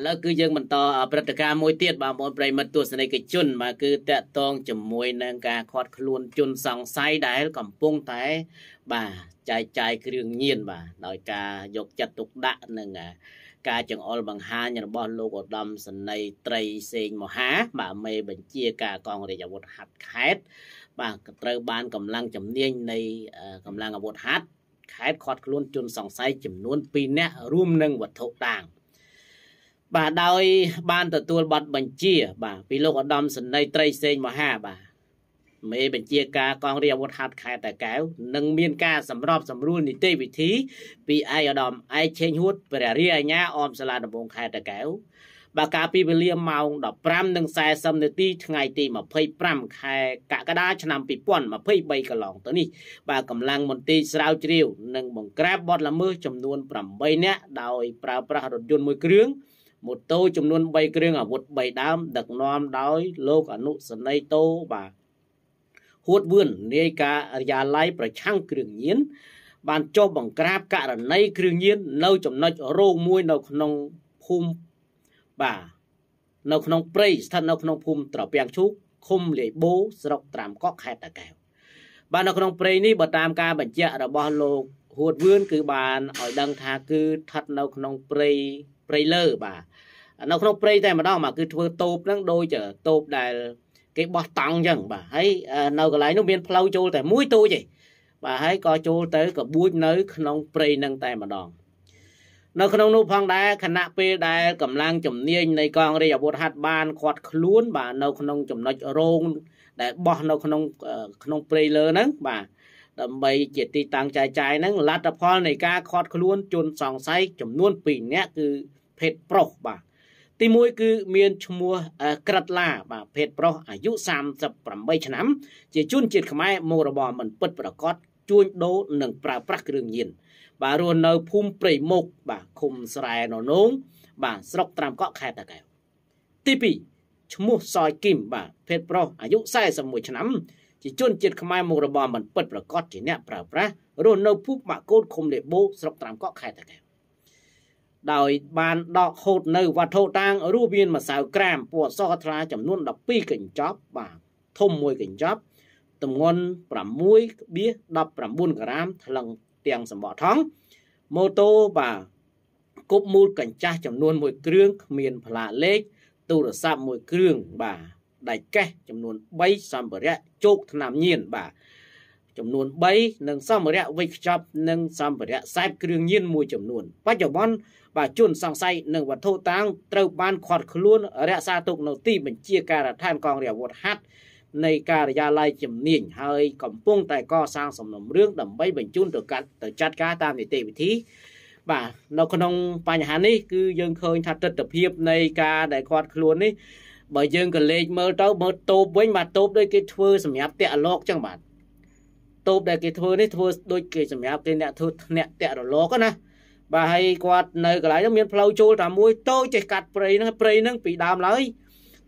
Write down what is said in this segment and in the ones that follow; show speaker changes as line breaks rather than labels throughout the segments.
ឥឡូវគឺយើងបន្តព្រឹត្តិការណ៍មួយទៀតបងប្អូនប្រិមិត្តទស្សនិកជនបាទគឺតកតងជាមួយនឹងការខាត់ខ្លួនជនសង្ស័យដែលកំពុងតែបាទចែកចាយគ្រឿងញៀនបាទដោយការយកចិត្តទុកដាក់នឹងការចង្អុលបង្ហាញរបស់លោកឧត្តមសេនីយ៍ត្រីសេងមហា បាទមេបញ្ជាការកងរាជអាវុធហត្ថខេត្តបាទត្រូវបានកម្លាំងជំនាញនៃកម្លាំងអាវុធហត្ថខេត្តខាត់ខ្លួនជនសង្ស័យចំនួន2នាក់រួមនឹងវត្ថុតាងបាទដោយបានទទួលប័ណ្ណបញ្ជា បាទពីលោកឧត្តមសេនីយ៍ត្រីសេងមហាបាទមេ បញ្ជាការកងរាជអាវុធហត្ថខេត្តតាកែវនិងមានការសម្របសម្រួលនីតិវិធី ពីឯកឧត្តមឯកឆេងហួតព្រះរាជអាជ្ញាអមសាលាដំបងខេត្តតាកែវបាទកាលពីវេលាម៉ោង15:40នាទីថ្ងៃទី25ខែកក្កដាឆ្នាំ2023កន្លងទៅនេះបាទកម្លាំងមន្ទីរស្រាវជ្រាវនិងបង្ក្រាបបទល្មើសចំនួន8នាក់ដោយប្រើប្រាស់រថយន្តមួយគ្រឿងម៉ូតូចំនួន3គ្រឿងអាវុធ3ដើមដឹកនាំដោយ លោកអនុសនីតូបាទហួតវឿននាយការិយាល័យប្រឆាំងគ្រឿងញៀនបានចុះបង្ក្រាបករណីគ្រឿងញៀននៅ ចំណុចរោងមួយនៅ ក្នុងភូមិបាទនៅក្នុងព្រៃស្ថិតនៅក្នុងភូមិត្រពាំងឈូកឃុំលាយបូស្រុកត្រាំកក់ខេត្តតាកែវបាទនៅក្នុងព្រៃនេះបើតាមការបញ្ជាក់របស់លោកហួតវឿនគឺបានឲ្យដឹងថាគឺស្ថិតនៅក្នុងព្រៃព្រៃលើបាទនៅក្នុងព្រៃតែម្ដងបាទគឺធ្វើតូបហ្នឹងដូចតូបដែលគេបោះតង់អញ្ចឹងបាទហើយនៅកន្លែងនោះមានផ្លូវចូលតែមួយទូចទេបាទហើយក៏ចូលទៅក៏បួចនៅក្នុងព្រៃហ្នឹងតែម្ដង នៅក្នុងនោះផងដែរខណៈពេលដែលកម្លាំងជំនាញនៃកងរាជអាវុធហត្ថបានគាត់ខ្លួនបាទនៅក្នុងចំណុចរោងដែលបោះនៅក្នុងក្នុងព្រៃលើហ្នឹងបាទដើម្បីជាទីតាំងចាយចាយហ្នឹងលទ្ធផលនៃការខាត់ខ្លួនជនសង្ស័យចំនួន2នាក់គឺភេទប្រុសបាទទី1គឺមានឈ្មោះក្រិតឡាបាទភេទប្រុសអាយុ38ឆ្នាំ ជាជនជាតិខ្មែរមករបរមិនពិតប្រកបជួញដូរនិងប្រើប្រាស់គ្រឿងញៀនបាទរស់នៅភូមិព្រៃមុខបាទឃុំស្រែននងបាទស្រុកត្រាំកក់ខេត្តតាកែវទី2ឈ្មោះសយគីមបាទភេទប្រុសអាយុ41ឆ្នាំជាជនជាតិខ្មែរមុខរបរមិនពិតប្រកបជាអ្នកប្រើប្រាស់រស់នៅភូមិបាក់កូនឃុំលេបោស្រុកត្រាំកក់ខេត្តតាកែវដោយបានដកហូតនៅ វត្ថុតាងរួមមានម្សៅក្រាមពណ៌សថ្លាចំនួន12កញ្ចប់ បាទធំមួយកញ្ចប់ទម្ងន់6.19ក្រាមថ្លឹងទាំងសម្បកថងម៉ូតូបាទគប់មូលកញ្ចាស់ចំនួន1គ្រឿងគ្មានផ្លាកលេខទូរស័ព្ទ1គ្រឿងបាទដៃកេះចំនួន3សម្ភារៈជោគថ្នាំញៀនបាទចំនួន3និងសម្ភារៈវេចខ្ចប់និងសម្ភារៈខ្សែបគ្រឿងញៀនមួយចំនួនបច្ចុប្បន្នបាទជនសង្ស័យនឹងវត្ថុតាងត្រូវបានខាត់ខ្លួន រក្សាទុកនៅទីបញ្ជាការដ្ឋានកងរាជអាវុធហត្ថនៃការិយាល័យជំនាញហើយកំពុងតែកសាងសំណុំរឿងដើម្បីបញ្ជូនទៅកាត់ទៅចាត់ការតាមនីតិវិធីបាទនៅក្នុងបញ្ហានេះគឺយើងឃើញថាទស្សនវិជ្ជានៃការដែលខាត់ខ្លួននេះបើយើងក៏លេខមើលទៅមើលតូបវិញបាទតូបដូចគេធ្វើសម្រាប់តាក់រលកចឹងបាទតូបដែលគេធ្វើនេះធ្វើដូចគេសម្រាប់គេអ្នកធ្វើធ្នាក់តាក់រលកណាបាទហើយគាត់នៅកន្លែងនោះមានផ្លូវចូលតែមួយតូចចេះកាត់ព្រៃហ្នឹងព្រៃហ្នឹងពីដើមឡើយ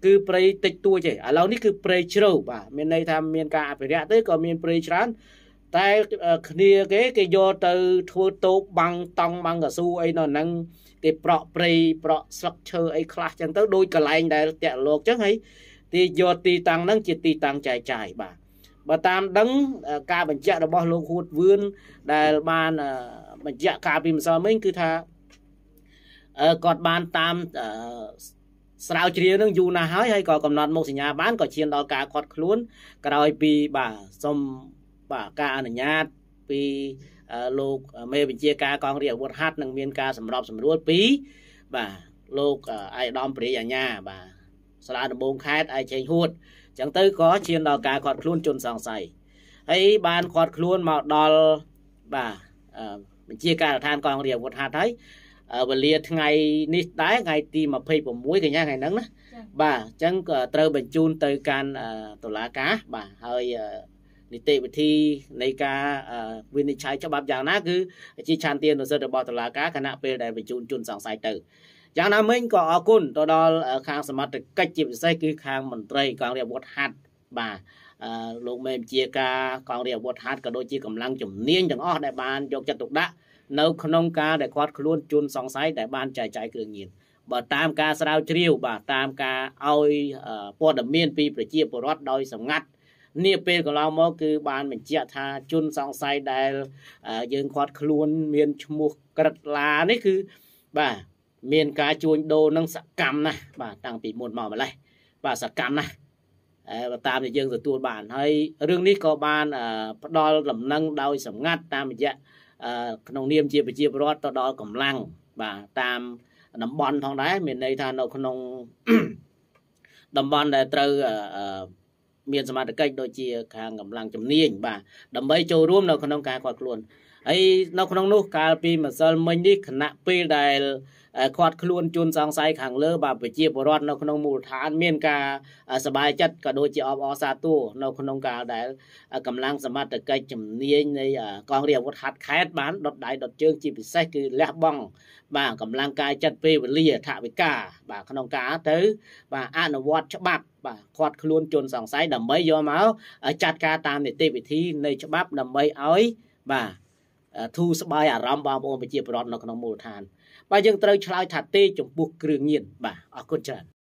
គឺព្រៃតិចតួចទេឥឡូវនេះគឺព្រៃជ្រៅបាទមានន័យថាមានការអភិរក្សទៅក៏មានព្រៃច្រើនតែគ្នាគេគេយកទៅធ្វើតូបបាំងតង់បាំងកស៊ូអីនៅហ្នឹងគេប្រក់ព្រៃប្រក់ស្លឹកឈើអីខ្លះចឹងទៅដូចកន្លែងដែលតាក់លោកចឹងហើយទីយកទីតាំងហ្នឹងជាទីតាំងចាយចាយបាទបើតាម ដឹងការបញ្ជាក់របស់លោកហួតវឿនដែលបានបញ្ជាក់ការពីម្សិលមិញគឺថាគាត់បានតាមស្រាវជ្រាវនឹងយូរណាស់ហើយហើយក៏កំណត់មុខសញ្ញាបានក៏ឈានដល់ការខាត់ខ្លួន ក្រោយពីបាទសុំបាទការអនុញ្ញាតពីលោកមេបញ្ជាការកងរាជអាវុធហត្ថនឹងមានការសម្របសម្រួលពីបាទលោកអាយដាមព្រះអាញាបាទសាលាដំបងខេត្តឯកជេងហួតអញ្ចឹងទៅក៏ឈានដល់ការខាត់ខ្លួនជនសង្ស័យហើយបានខាត់ខ្លួនមកដល់បាទបញ្ជាការដ្ឋានកងរាជអាវុធហត្ថហើយវេលាថ្ងៃនេះដែរថ្ងៃទី26កញ្ញាថ្ងៃហ្នឹងណាបាទអញ្ចឹងក៏ត្រូវបញ្ជូនទៅកាន់តុលាការបាទហើយនីតិវិធីនៃការវិនិច្ឆ័យច្បាប់យ៉ាងណាគឺជាឆន្ទានុសិទ្ធិរបស់តុលាការខណៈពេលដែលបញ្ជូនជនសង្ស័យទៅយ៉ាងណាមិញក៏អរគុណទៅដល់ខាងសមត្ថកិច្ចជាពិសេសគឺខាងមន្ត្រីកងរាជអាវុធហត្ថបាទលោកមេបញ្ជាការកងរាជអាវុធហត្ថក៏ដូចជាកម្លាំងជំនាញទាំងអស់ដែលបានយកចិត្តទុកដាក់នៅក្នុងការដែលគាត់ខ្លួនជន់សង្ស័យដែលបានចែកចាយគ្រឿងញៀនបើតាមការស្រាវជ្រាវបាទតាមការឲ្យព័ត៌មានពីប្រជាពលរដ្ឋដោយសម្ងាត់នេះពេលកន្លងមកគឺបានបញ្ជាក់ថាជនសង្ស័យដែលយើងគាត់ខ្លួន មានឈ្មោះក្រិតឡានេះគឺបាទមានការជួញដូរនឹងសកម្មណាស់បាទតាំងពីមុនមកម្លេះបាទសកម្មណាស់តាមដែលយើងទទួលបាន ហើយរឿងនេះក៏បាន ផ្ដល់ដំណឹងដោយសម្ងាត់តាមរយៈក្នុងនាមជាប្រជាពលរដ្ឋទៅដល់កម្លាំងបាទតាមតំបន់ផងដែរមានន័យថានៅ ក្នុងតំបន់ដែលត្រូវមានសមត្ថកិច្ចដូចជាខាងកម្លាំងជំនាញបាទដើម្បីចូលរួមនៅក្នុងការគាត់ខ្លួនហើយនៅក្នុងនោះកាលពីម្សិលមិញនេះគណៈពេលដែលគាត់ខ្លួនជន់សង្ស័យខាងលើបាទប្រជាពលរដ្ឋនៅក្នុងមូលដ្ឋានមានការសบายចិត្តក៏ដូចជាអបអរសាទរនៅក្នុងកាលដែលកម្លាំងសមត្ថកិច្ចជំនាញនៃកងរាជអាវុធហត្ថខេត្តបានដុតដៃដុតជើងជាពិសេសគឺលះបង់បាទកម្លាំងកាយចិត្តពេលវេលាថវិកាបាទក្នុងការទៅ បាទអនុវត្តច្បាប់បាទគាត់ខ្លួនជន់សង្ស័យដើម្បីយកមកចាត់ការតាមនីតិវិធីនៃច្បាប់ ដើម្បីឲ្យបាទធូរស្បើយអារម្មណ៍បងប្អូនប្រជាពលរដ្ឋនៅក្នុងមូលដ្ឋានបាទយើងត្រូវឆ្លើយថាទេចំពោះគ្រឿងញៀនបាទអរគុណច្រើន